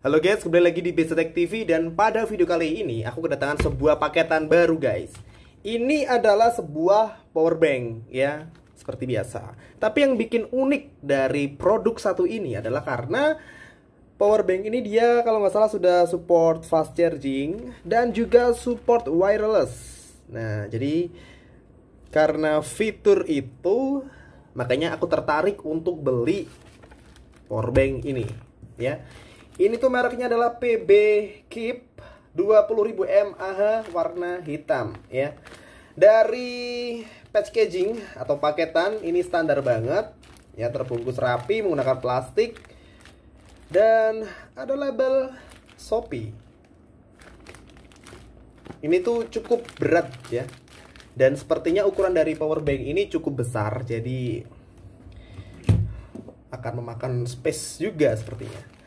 Halo guys, kembali lagi di Besetek TV dan pada video kali ini aku kedatangan sebuah paketan baru guys. Ini adalah sebuah power bank ya, seperti biasa. Tapi yang bikin unik dari produk satu ini adalah karena power bank ini dia kalau nggak salah sudah support fast charging dan juga support wireless. Nah, jadi karena fitur itu makanya aku tertarik untuk beli power bank ini ya ini tuh mereknya adalah PB Keep 20.000 mAh warna hitam ya. Dari packaging atau paketan ini standar banget ya terbungkus rapi menggunakan plastik dan ada label Shopee. Ini tuh cukup berat ya. Dan sepertinya ukuran dari power bank ini cukup besar jadi akan memakan space juga sepertinya.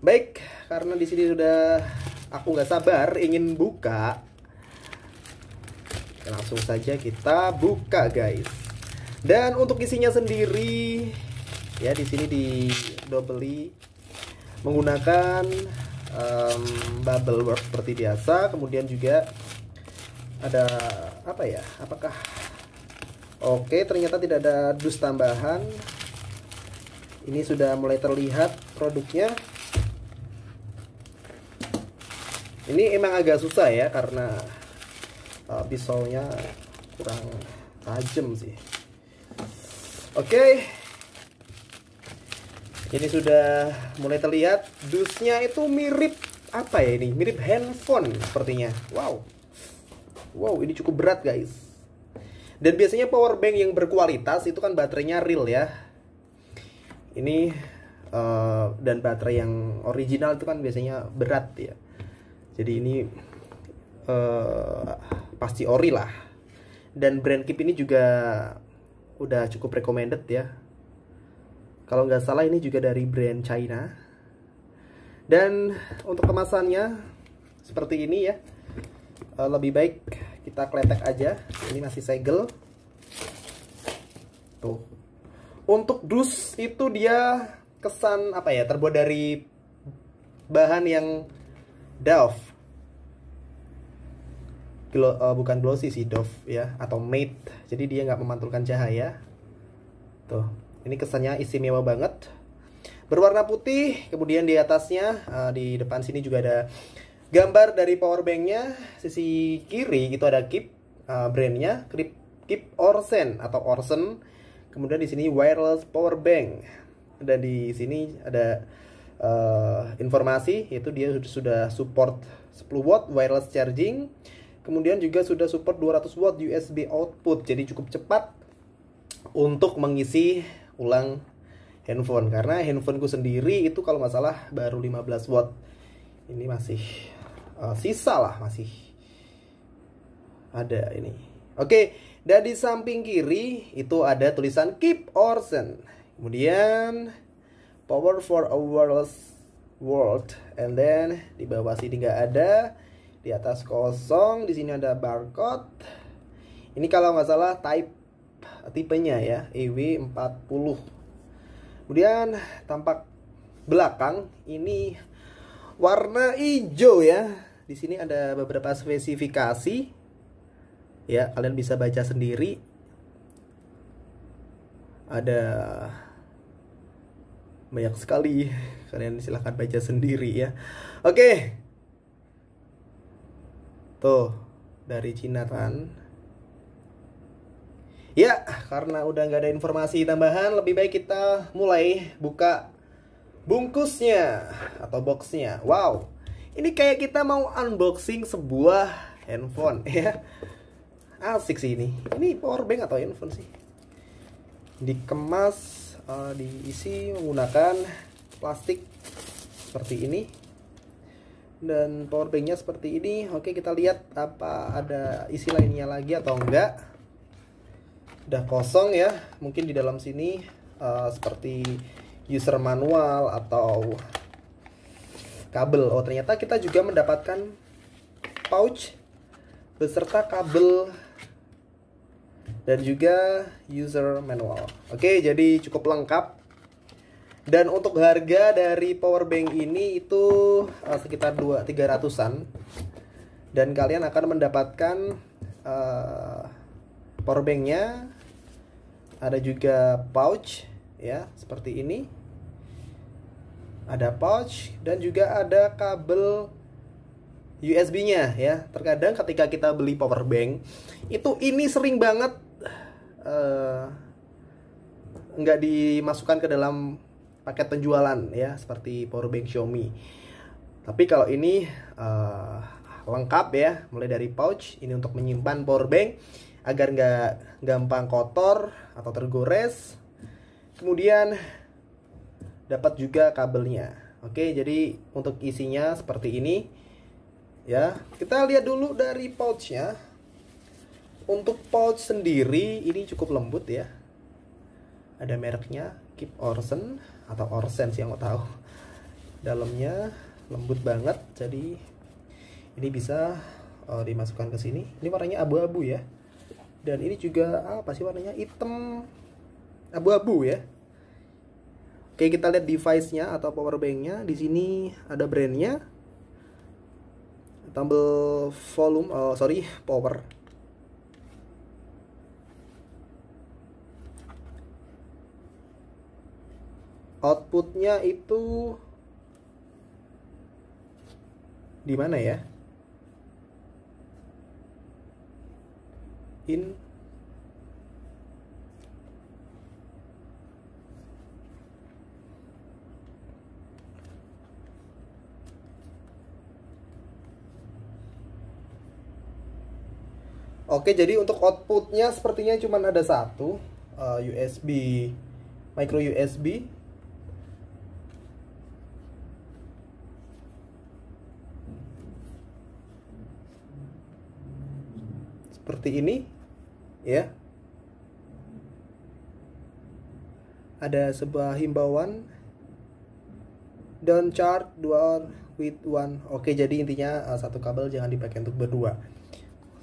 Baik, karena di sini sudah aku nggak sabar ingin buka. Langsung saja kita buka, guys. Dan untuk isinya sendiri ya di sini di dobeli e menggunakan um, bubble wrap seperti biasa, kemudian juga ada apa ya? Apakah Oke, ternyata tidak ada dus tambahan. Ini sudah mulai terlihat produknya. ini emang agak susah ya karena uh, pisaunya kurang tajam sih oke okay. ini sudah mulai terlihat dusnya itu mirip apa ya ini mirip handphone sepertinya wow wow ini cukup berat guys dan biasanya power bank yang berkualitas itu kan baterainya real ya ini uh, dan baterai yang original itu kan biasanya berat ya jadi ini uh, pasti ori lah dan brand keep ini juga udah cukup recommended ya kalau nggak salah ini juga dari brand China dan untuk kemasannya seperti ini ya eh, lebih baik kita kletek aja ini masih segel tuh untuk dus itu dia kesan apa ya terbuat dari bahan yang Dove Glo, uh, bukan glossy sih Dove ya atau matte jadi dia nggak memantulkan cahaya tuh ini kesannya istimewa banget berwarna putih kemudian di atasnya uh, di depan sini juga ada gambar dari power banknya sisi kiri itu ada Keep uh, brandnya Keep Keep Orsen atau Orsen kemudian di sini wireless power bank dan di sini ada uh, informasi yaitu dia sudah support 10 watt wireless charging Kemudian juga sudah support 200 watt USB output. Jadi cukup cepat untuk mengisi ulang handphone karena handphoneku sendiri itu kalau masalah baru 15 watt. Ini masih uh, sisa lah, masih ada ini. Oke, dan di samping kiri itu ada tulisan Keep Orson. Kemudian Power for a Wireless World and then di bawah sini nggak ada di atas kosong di sini ada barcode ini kalau nggak salah type tipenya ya EW40 kemudian tampak belakang ini warna hijau ya di sini ada beberapa spesifikasi ya kalian bisa baca sendiri ada banyak sekali kalian silahkan baca sendiri ya oke Tuh, dari Cina kan. Ya, karena udah nggak ada informasi tambahan, lebih baik kita mulai buka bungkusnya atau boxnya. Wow, ini kayak kita mau unboxing sebuah handphone ya. Asik sih ini. Ini power bank atau handphone sih? Dikemas, uh, diisi menggunakan plastik seperti ini dan power banknya seperti ini oke kita lihat apa ada isi lainnya lagi atau enggak udah kosong ya mungkin di dalam sini uh, seperti user manual atau kabel oh ternyata kita juga mendapatkan pouch beserta kabel dan juga user manual oke jadi cukup lengkap dan untuk harga dari power bank ini itu uh, sekitar 2 300-an. Dan kalian akan mendapatkan uh, power banknya ada juga pouch ya seperti ini. Ada pouch dan juga ada kabel USB-nya ya. Terkadang ketika kita beli power bank itu ini sering banget uh, nggak dimasukkan ke dalam paket penjualan ya seperti powerbank Xiaomi. Tapi kalau ini uh, lengkap ya, mulai dari pouch ini untuk menyimpan powerbank agar nggak gampang kotor atau tergores. Kemudian dapat juga kabelnya. Oke, jadi untuk isinya seperti ini ya. Kita lihat dulu dari pouchnya. Untuk pouch sendiri ini cukup lembut ya ada mereknya Keep Orson atau Orsen sih yang mau tahu dalamnya lembut banget jadi ini bisa uh, dimasukkan ke sini ini warnanya abu-abu ya dan ini juga apa sih warnanya hitam abu-abu ya oke kita lihat device-nya atau power banknya di sini ada brandnya tombol volume uh, sorry power outputnya itu di mana ya? In Oke, jadi untuk outputnya sepertinya cuma ada satu eh, USB, micro USB seperti ini ya ada sebuah himbauan don't charge dual with one oke jadi intinya eh, satu kabel jangan dipakai untuk berdua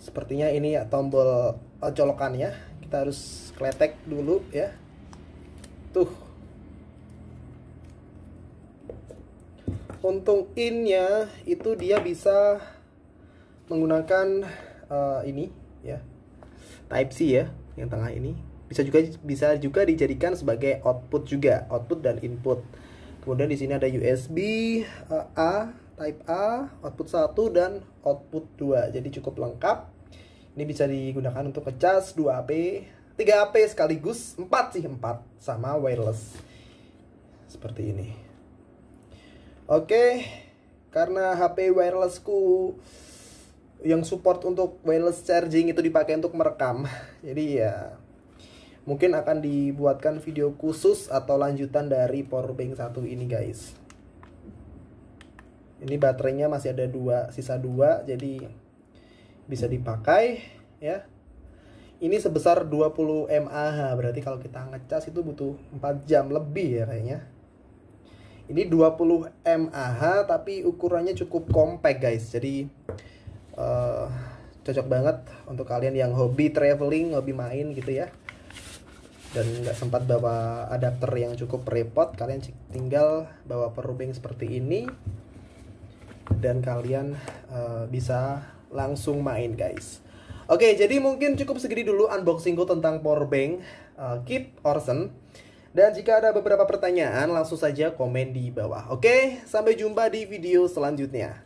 sepertinya ini ya tombol eh, colokannya kita harus kletek dulu ya tuh untung innya itu dia bisa menggunakan uh, ini ya Type C ya yang tengah ini bisa juga bisa juga dijadikan sebagai output juga output dan input kemudian di sini ada USB A Type A output 1 dan output 2 jadi cukup lengkap ini bisa digunakan untuk ngecas 2 AP 3 AP sekaligus 4 sih 4 sama wireless seperti ini oke karena HP wirelessku yang support untuk wireless charging itu dipakai untuk merekam. Jadi ya mungkin akan dibuatkan video khusus atau lanjutan dari powerbank satu ini guys. Ini baterainya masih ada dua, sisa dua, jadi bisa dipakai ya. Ini sebesar 20 mAh, berarti kalau kita ngecas itu butuh 4 jam lebih ya kayaknya. Ini 20 mAh tapi ukurannya cukup compact guys. Jadi Eh, cocok banget untuk kalian yang hobi traveling hobi main gitu ya dan nggak sempat bawa adapter yang cukup repot kalian tinggal bawa perubing seperti ini dan kalian uh, bisa langsung main guys oke jadi mungkin cukup segini dulu unboxingku tentang powerbank uh, eh, Keep Orson dan jika ada beberapa pertanyaan langsung saja komen di bawah oke sampai jumpa di video selanjutnya